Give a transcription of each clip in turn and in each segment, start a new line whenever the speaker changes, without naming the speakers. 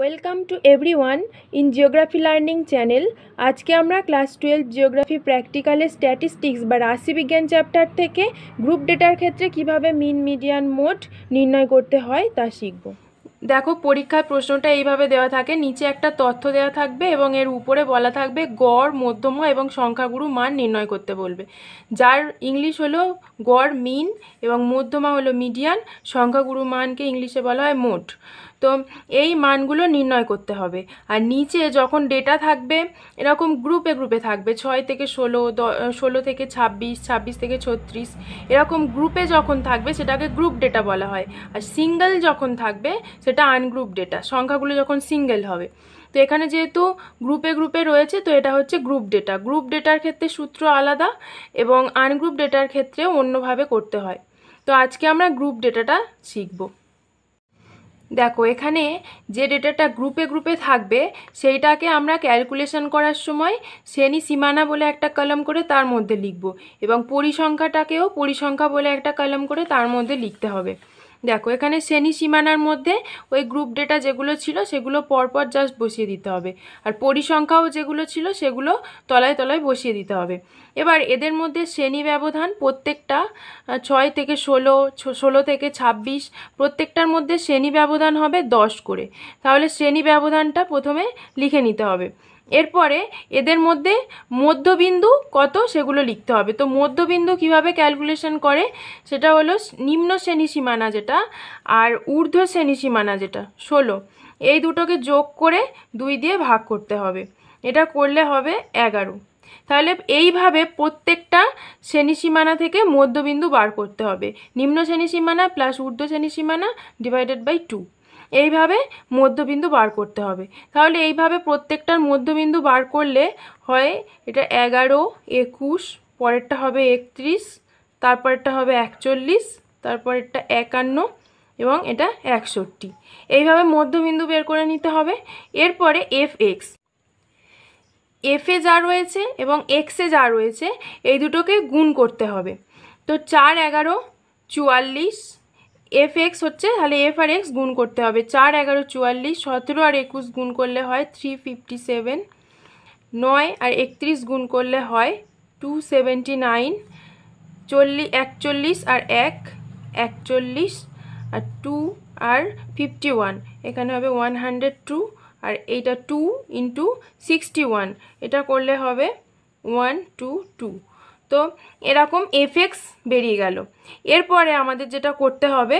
Welcome to every one in geography learning channel আজকে আমরা class twelve geography প্র্যাকটিক্যালে statistics বা রাশিবিজ্ঞান চ্যাপ্টার থেকে গ্রুপ ডেটার ক্ষেত্রে কিভাবে মিন মিডিয়ান মোড নির্ণয় করতে হয় তা শিখব দেখো পরীক্ষার প্রশ্নটা এইভাবে দেওয়া থাকে নিচে একটা তথ্য দেওয়া থাকবে এবং এর উপরে বলা থাকবে গড় মধ্যমা এবং সংখ্যাগুরু মান নির্ণয় করতে বলবে যার ইংলিশ হলো গড় মিন এবং মধ্যমা হলো মিডিয়ান সংখ্যাগুরু মানকে ইংলিশে বলা হয় মোট তো এই মানগুলো নির্ণয় করতে হবে আর নিচে যখন ডেটা থাকবে এরকম গ্রুপে গ্রুপে থাকবে ছয় থেকে ষোলো ষোলো থেকে ছাব্বিশ ছাব্বিশ থেকে ছত্রিশ এরকম গ্রুপে যখন থাকবে সেটাকে গ্রুপ ডেটা বলা হয় আর সিঙ্গেল যখন থাকবে সেটা আনগ্রুপ ডেটা সংখ্যাগুলো যখন সিঙ্গেল হবে তো এখানে যেহেতু গ্রুপে গ্রুপে রয়েছে তো এটা হচ্ছে গ্রুপ ডেটা গ্রুপ ডেটার ক্ষেত্রে সূত্র আলাদা এবং আনগ্রুপ ডেটার ক্ষেত্রেও অন্যভাবে করতে হয় তো আজকে আমরা গ্রুপ ডেটাটা শিখবো দেখো এখানে যে ডেটাটা গ্রুপে গ্রুপে থাকবে সেইটাকে আমরা ক্যালকুলেশন করার সময় শ্রেণী সীমানা বলে একটা কলম করে তার মধ্যে লিখব এবং পরিসংখ্যাটাকেও পরিসংখ্যা বলে একটা কলম করে তার মধ্যে লিখতে হবে দেখো এখানে শ্রেণী সীমানার মধ্যে ওই গ্রুপ ডেটা যেগুলো ছিল সেগুলো পরপর জাস্ট বসিয়ে দিতে হবে আর পরিসংখ্যাও যেগুলো ছিল সেগুলো তলায় তলায় বসিয়ে দিতে হবে এবার এদের মধ্যে শ্রেণী ব্যবধান প্রত্যেকটা ছয় থেকে ষোলো ষোলো থেকে ছাব্বিশ প্রত্যেকটার মধ্যে শ্রেণী ব্যবধান হবে দশ করে তাহলে শ্রেণী ব্যবধানটা প্রথমে লিখে নিতে হবে এরপরে এদের মধ্যে মধ্যবিন্দু কত সেগুলো লিখতে হবে তো মধ্যবিন্দু কিভাবে ক্যালকুলেশন করে সেটা হলো নিম্ন শ্রেণী সীমানা যেটা আর ঊর্ধ্ব শ্রেণী সীমানা যেটা ষোলো এই দুটোকে যোগ করে দুই দিয়ে ভাগ করতে হবে এটা করলে হবে এগারো তাহলে এইভাবে প্রত্যেকটা শ্রেণী সীমানা থেকে মধ্যবিন্দু বার করতে হবে নিম্ন শ্রেণী সীমানা প্লাস ঊর্ধ্ব শ্রেণী সীমানা ডিভাইডেড বাই টু এইভাবে মধ্যবিন্দু বার করতে হবে তাহলে এইভাবে প্রত্যেকটার মধ্যবিন্দু বার করলে হয় এটা এগারো একুশ পরেরটা হবে একত্রিশ তারপরেরটা হবে একচল্লিশ তারপরেরটা একান্ন এবং এটা একষট্টি এইভাবে মধ্যবিন্দু বের করে নিতে হবে এরপরে এফ এক্স এফে যা রয়েছে এবং এক্সে যা রয়েছে এই দুটোকে গুণ করতে হবে তো চার এগারো চুয়াল্লিশ এফ এক্স হচ্ছে তাহলে এফ আর এক্স গুণ করতে হবে চার এগারো চুয়াল্লিশ সতেরো আর একুশ গুণ করলে হয় থ্রি ফিফটি সেভেন নয় আর একত্রিশ গুণ করলে হয় টু সেভেন্টি নাইন চল্লিশ একচল্লিশ আর এক একচল্লিশ আর টু আর ফিফটি ওয়ান এখানে হবে ওয়ান হান্ড্রেড টু আর এইটা টু ইন্টু সিক্সটি ওয়ান এটা করলে হবে ওয়ান টু টু তো এরকম এফেক্স বেরিয়ে গেল এরপরে আমাদের যেটা করতে হবে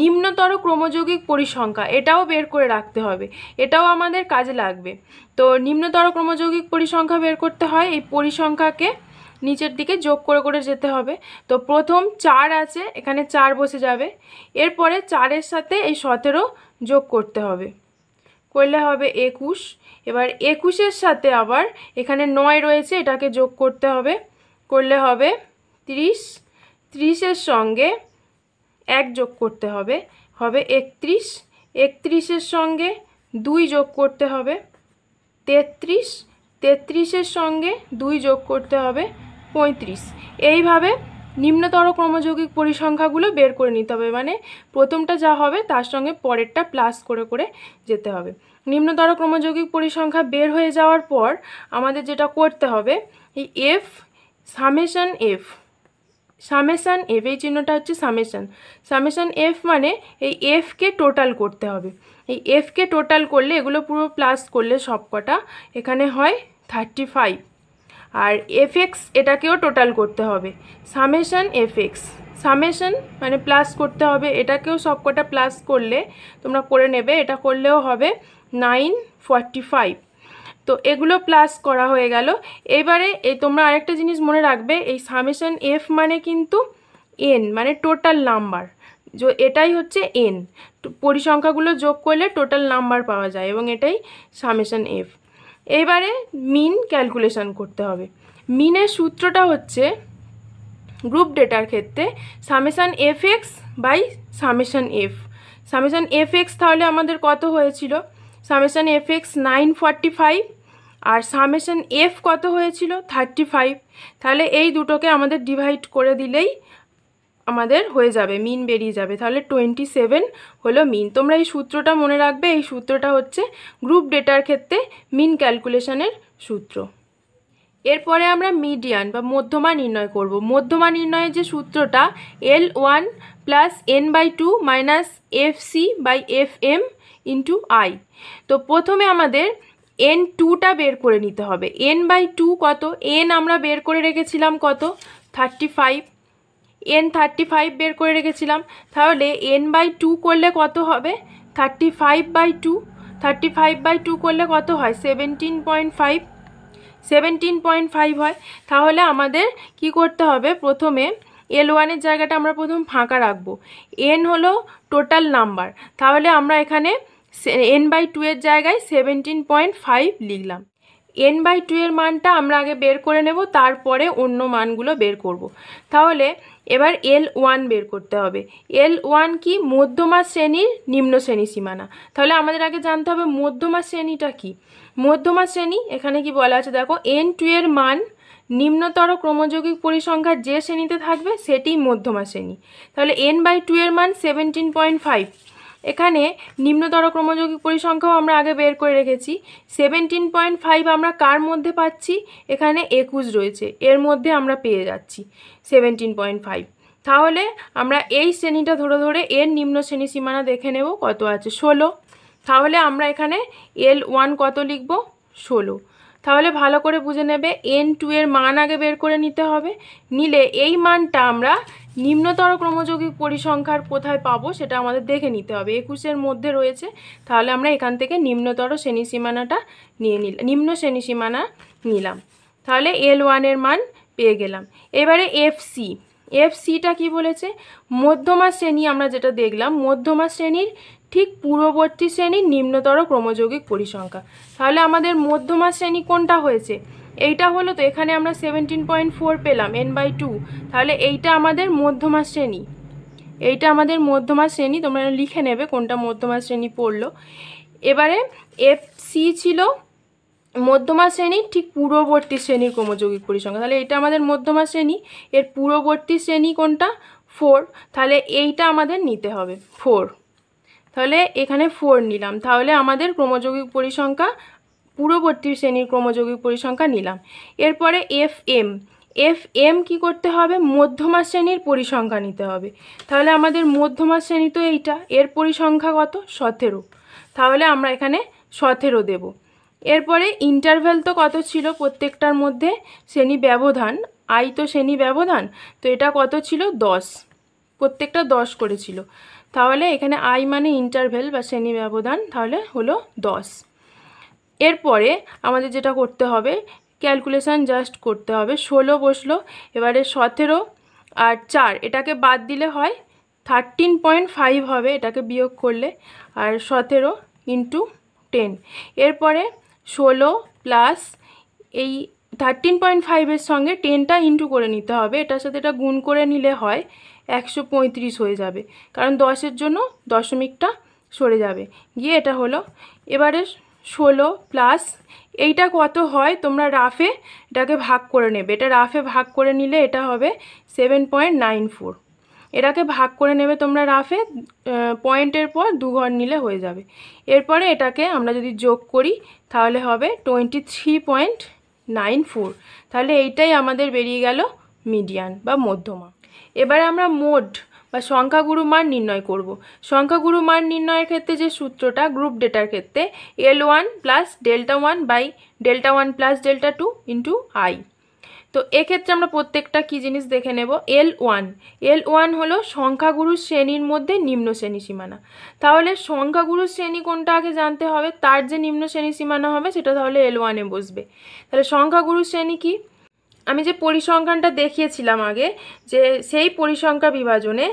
নিম্নতর ক্রমযোগিক পরিসংখ্যা এটাও বের করে রাখতে হবে এটাও আমাদের কাজে লাগবে তো নিম্নতর ক্রমযোগিক পরিসংখ্যা বের করতে হয় এই পরিসংখ্যাকে নিচের দিকে যোগ করে করে যেতে হবে তো প্রথম চার আছে এখানে চার বসে যাবে এরপরে চারের সাথে এই সতেরো যোগ করতে হবে করলে হবে একুশ এবার একুশের সাথে আবার এখানে নয় রয়েছে এটাকে যোগ করতে হবে করলে হবে ত্রিশ ত্রিশের সঙ্গে এক যোগ করতে হবে হবে একত্রিশ একত্রিশের সঙ্গে দুই যোগ করতে হবে তেত্রিশ তেত্রিশের সঙ্গে দুই যোগ করতে হবে পঁয়ত্রিশ এইভাবে নিম্নতর ক্রমযৌগিক পরিসংখ্যাগুলো বের করে নিতে হবে মানে প্রথমটা যা হবে তার সঙ্গে পরেরটা প্লাস করে করে যেতে হবে নিম্নতর ক্রমযৌগিক পরিসংখ্যা বের হয়ে যাওয়ার পর আমাদের যেটা করতে হবে এই F summation F summation F এই চিহ্নটা হচ্ছে সামেশান সামেশান এফ মানে এই এফকে টোটাল করতে হবে এই এফকে টোটাল করলে এগুলো পুরো প্লাস করলে সবকটা এখানে হয় থার্টি ফাইভ আর এফ এক্স এটাকেও টোটাল করতে হবে সামেশান এফ এক্স সামেশান মানে প্লাস করতে হবে এটাকেও সবকটা প্লাস করলে তোমরা করে নেবে এটা করলেও হবে নাইন ফর্টি ফাইভ তো এগুলো প্লাস করা হয়ে গেল এবারে এই তোমরা আরেকটা জিনিস মনে রাখবে এই সামেশন এফ মানে কিন্তু এন মানে টোটাল নাম্বার যো এটাই হচ্ছে এন পরিসংখ্যাগুলো যোগ করলে টোটাল নাম্বার পাওয়া যায় এবং এটাই সামেশন এফ এবারে মিন ক্যালকুলেশন করতে হবে মিনের সূত্রটা হচ্ছে গ্রুপ ডেটার ক্ষেত্রে summation F X by summation F summation F X তাহলে আমাদের কত হয়েছিল summation F X nine forty five আর সামেশন এফ কত হয়েছিল থার্টি ফাইভ তাহলে এই দুটোকে আমাদের ডিভাইড করে দিলেই আমাদের হয়ে যাবে মিন বেরিয়ে যাবে তাহলে টোয়েন্টি সেভেন হলো মিন তোমরা এই সূত্রটা মনে রাখবে এই সূত্রটা হচ্ছে গ্রুপ ডেটার ক্ষেত্রে মিন ক্যালকুলেশনের সূত্র এরপরে আমরা মিডিয়ান বা মধ্যমা নির্ণয় করব মধ্যমা নির্ণয়ের যে সূত্রটা L one plus N by two minus F C by F M into I তো প্রথমে আমাদের এন টুটা বের করে নিতে হবে এন বাই টু কত এন আমরা বের করে রেখেছিলাম কত thirty five N thirty five বের করে রেখেছিলাম তাহলে এন বাই টু করলে কত হবে thirty five by two thirty five by two করলে কত হয় seventeen point five seventeen point five হয় তাহলে আমাদের কি করতে হবে প্রথমে এল ওয়ানের জায়গাটা আমরা প্রথম ফাঁকা রাখবো এন হলো টোটাল নাম্বার তাহলে আমরা এখানে এন বাই টু এর জায়গায় সেভেনটিন পয়েন্ট ফাইভ লিখলাম এন বাই টু এর মানটা আমরা আগে বের করে নেব তারপরে অন্য মানগুলো বের করব। তাহলে এবার এল ওয়ান বের করতে হবে এল ওয়ান কি মধ্যমা শ্রেণীর নিম্ন শ্রেণী সীমানা তাহলে আমাদের আগে জানতে হবে মধ্যমা শ্রেণীটা কি মধ্যমা শ্রেণী এখানে কি বলা আছে দেখো এন টু এর মান নিম্নতর ক্রমযৌগিক পরিসংখ্যার যে শ্রেণীতে থাকবে সেটি মধ্যমা শ্রেণী তাহলে এন বাই টু এর মান সেভেনটিন পয়েন্ট ফাইভ এখানে নিম্নতর ক্রমযোগিক পরিসংখ্যাও আমরা আগে বের করে রেখেছি সেভেন্টিন পয়েন্ট ফাইভ আমরা কার মধ্যে পাচ্ছি এখানে একুশ রয়েছে এর মধ্যে আমরা পেয়ে যাচ্ছি সেভেন্টিন পয়েন্ট ফাইভ তাহলে আমরা এই শ্রেণীটা ধরে ধরে এর নিম্ন শ্রেণী সীমানা দেখে নেব কত আছে ষোলো তাহলে আমরা এখানে এল ওয়ান কত লিখব ষোলো তাহলে ভালো করে বুঝে নেবে এন টু এর মান আগে বের করে নিতে হবে নিলে এই মানটা আমরা নিম্নতর ক্রমযৌগিক পরিসংখ্যার কোথায় পাবো সেটা আমাদের দেখে নিতে হবে একুশের মধ্যে রয়েছে তাহলে আমরা এখান থেকে নিম্নতর শ্রেণী সীমানাটা নিয়ে নিলাম নিম্ন শ্রেণী সীমানা নিলাম তাহলে এল ওয়ানের মান পেয়ে গেলাম এবারে এফ সি এফ সিটা কী বলেছে মধ্যমা শ্রেণী আমরা যেটা দেখলাম মধ্যমা শ্রেণীর ঠিক পূর্ববর্তী শ্রেণীর নিম্নতর ক্রমযৌগিক পরিসংখ্যা তাহলে আমাদের মধ্যমা শ্রেণী কোনটা হয়েছে এইটা হলো তো এখানে আমরা সেভেন্টিন পয়েন্ট ফোর পেলাম এন বাই টু তাহলে এইটা আমাদের মধ্যমা শ্রেণী এইটা আমাদের মধ্যমা শ্রেণী তোমরা লিখে নেবে কোনটা মধ্যমা শ্রেণী পড়লো এবারে এফ সি ছিল মধ্যমা শ্রেণীর ঠিক পূর্ববর্তী শ্রেণীর ক্রমযৌগিক পরিসংখ্যা তাহলে এটা আমাদের মধ্যমা শ্রেণী এর পূর্ববর্তী শ্রেণী কোনটা ফোর তাহলে এইটা আমাদের নিতে হবে ফোর তাহলে এখানে ফোর নিলাম তাহলে আমাদের ক্রমযোগিক পরিসংখ্যা পূর্ববর্তী শ্রেণীর ক্রমযৌগিক পরিসংখ্যা নিলাম এরপরে এফ এম এফ এম কী করতে হবে মধ্যমা শ্রেণীর পরিসংখ্যা নিতে হবে তাহলে আমাদের মধ্যমা শ্রেণী তো এইটা এর পরিসংখ্যা কত সতেরো তাহলে আমরা এখানে সতেরো দেব এরপরে ইন্টারভেল তো কত ছিল প্রত্যেকটার মধ্যে শ্রেণী ব্যবধান আই তো শ্রেণী ব্যবধান তো এটা কত ছিল দশ প্রত্যেকটা দশ করেছিল তাহলে এখানে আই মানে ইন্টারভেল বা শ্রেণী ব্যবধান তাহলে হলো দশ এরপরে আমাদের যেটা করতে হবে ক্যালকুলেশান জাস্ট করতে হবে ষোলো বসলো এবারে সতেরো আর চার এটাকে বাদ দিলে হয় থার্টিন পয়েন্ট ফাইভ হবে এটাকে বিয়োগ করলে আর সতেরো ইন্টু টেন এরপরে ষোলো প্লাস এই থার্টিন পয়েন্ট ফাইভের সঙ্গে টেনটা ইন্টু করে নিতে হবে এটার সাথে এটা গুণ করে নিলে হয় একশো পঁয়ত্রিশ হয়ে যাবে কারণ দশের জন্য দশমিকটা সরে যাবে গিয়ে এটা হলো এবারে ষোলো প্লাস এইটা কত হয় তোমরা রাফে এটাকে ভাগ করে নেবে এটা রাফে ভাগ করে নিলে এটা হবে সেভেন পয়েন্ট নাইন ফোর এটাকে ভাগ করে নেবে তোমরা রাফে পয়েন্টের পর দু ঘর নিলে হয়ে যাবে এরপরে এটাকে আমরা যদি যোগ করি তাহলে হবে twenty three point nine four তাহলে এইটাই আমাদের বেরিয়ে গেল মিডিয়ান বা মধ্যমা এবারে আমরা মোড বা সংখ্যাগুরু মান নির্ণয় করব সংখ্যাগুরু মান নির্ণয়ের ক্ষেত্রে যে সূত্রটা গ্রুপ ডেটার ক্ষেত্রে L one plus delta one by delta one plus delta two into I তো এক্ষেত্রে আমরা প্রত্যেকটা কী জিনিস দেখে নেব এল ওয়ান এল ওয়ান হলো সংখ্যাগুরু শ্রেণীর মধ্যে নিম্ন শ্রেণী সীমানা তাহলে সংখ্যাগুরু শ্রেণী কোনটা আগে জানতে হবে তার যে নিম্ন শ্রেণী সীমানা হবে সেটা তাহলে এল ওয়ানে বসবে তাহলে সংখ্যাগুরু শ্রেণী কী আমি যে পরিসংখ্যানটা দেখিয়েছিলাম আগে যে সেই পরিসংখ্যা বিভাজনে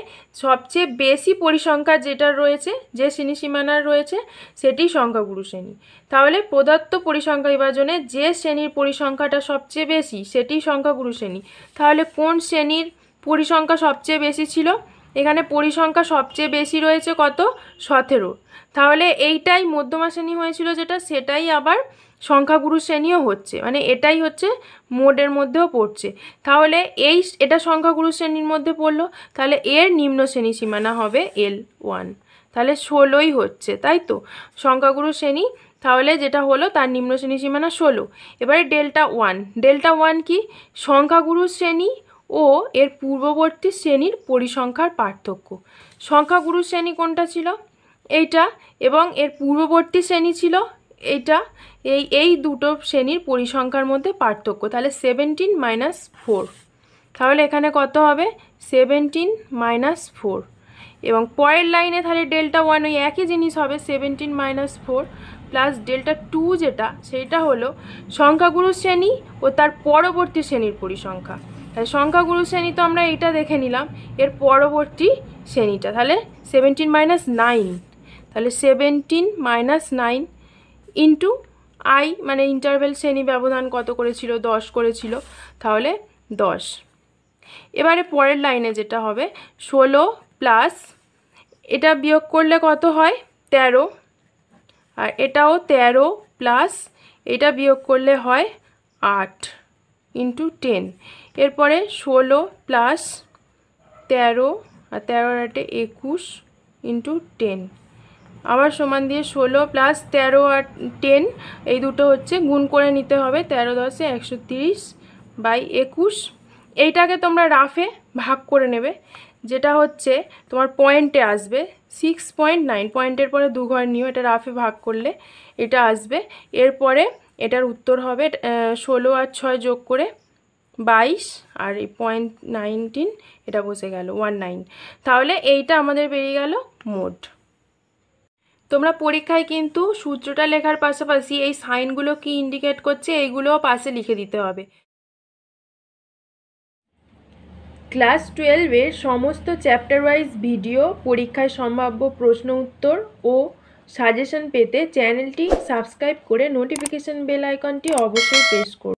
সবচেয়ে বেশি পরিসংখ্যা যেটা রয়েছে যে শ্রেণী সীমানার রয়েছে সেটি সংখ্যাগুরু শ্রেণী তাহলে প্রদত্ত পরিসংখ্যা বিভাজনে যে শ্রেণীর পরিসংখ্যাটা সবচেয়ে বেশি সেটি সংখ্যাগুরু শ্রেণী তাহলে কোন শ্রেণীর পরিসংখ্যা সবচেয়ে বেশি ছিল এখানে পরিসংখ্যা সবচেয়ে বেশি রয়েছে কত সতেরো তাহলে এইটাই মধ্যমা শ্রেণী হয়েছিল যেটা সেটাই আবার সংখ্যাগুরু শ্রেণীও হচ্ছে মানে এটাই হচ্ছে মোডের মধ্যেও পড়ছে তাহলে এই এটা সংখ্যাগুরু শ্রেণীর মধ্যে পড়লো তাহলে এর নিম্ন শ্রেণী সীমানা হবে এল ওয়ান তাহলে ষোলোই হচ্ছে তাই তো সংখ্যাগুরু শ্রেণী তাহলে যেটা হলো তার নিম্ন শ্রেণী সীমানা ষোলো এবারে ডেল্টা ওয়ান ডেল্টা ওয়ান কি সংখ্যাগুরু শ্রেণী ও এর পূর্ববর্তী শ্রেণীর পরিসংখ্যার পার্থক্য সংখ্যাগুরু শ্রেণী কোনটা ছিল এইটা এবং এর পূর্ববর্তী শ্রেণী ছিল এটা এই এই দুটো শ্রেণীর পরিসংখ্যার মধ্যে পার্থক্য তাহলে সেভেন্টিন মাইনাস ফোর তাহলে এখানে কত হবে সেভেন্টিন মাইনাস ফোর এবং পরের লাইনে তাহলে ডেল্টা ওয়ান ওই একই জিনিস হবে seventeen minus four plus delta two যেটা সেটা হলো সংখ্যাগুরু শ্রেণী ও তার পরবর্তী শ্রেণীর পরিসংখ্যা তাহলে সংখ্যাগুরু শ্রেণী তো আমরা এটা দেখে নিলাম এর পরবর্তী শ্রেণীটা তাহলে সেভেন্টিন মাইনাস নাইন তাহলে seventeen minus nine into I মানে ইন্টারভেল শ্রেণী ব্যবধান কত করেছিল দশ করেছিল তাহলে দশ এবারে পরের লাইনে যেটা হবে ষোলো প্লাস এটা বিয়োগ করলে কত হয় ১৩ আর এটাও ১৩ প্লাস এটা বিয়োগ করলে হয় আট ইন্টু টেন এরপরে ষোলো প্লাস তেরো আর তেরো আটে একুশ ইন্টু টেন আবার সমান দিয়ে ষোলো প্লাস তেরো আর টেন এই দুটো হচ্ছে গুণ করে নিতে হবে তেরো দশে একশো তিরিশ বাই একুশ এইটাকে তোমরা রাফে ভাগ করে নেবে যেটা হচ্ছে তোমার পয়েন্টে আসবে সিক্স পয়েন্ট নাইন পয়েন্টের পরে দু ঘর নিও এটা রাফে ভাগ করলে এটা আসবে এরপরে এটার উত্তর হবে ষোলো আর ছয় যোগ করে বাইশ আর এই পয়েন্ট নাইনটিন এটা বসে গেল ওয়ান নাইন তাহলে এইটা আমাদের বেরিয়ে গেল মোট তোমরা পরীক্ষায় কিন্তু সূত্রটা লেখার পাশাপাশি এই সাইনগুলো কি ইন্ডিকেট করছে এইগুলোও পাশে লিখে দিতে হবে ক্লাস টুয়েলভের সমস্ত চ্যাপ্টার ওয়াইজ ভিডিও পরীক্ষায় সম্ভাব্য প্রশ্ন উত্তর ও সাজেশন পেতে চ্যানেলটি সাবস্ক্রাইব করে নোটিফিকেশন বেল আইকনটি অবশ্যই প্রেস করুন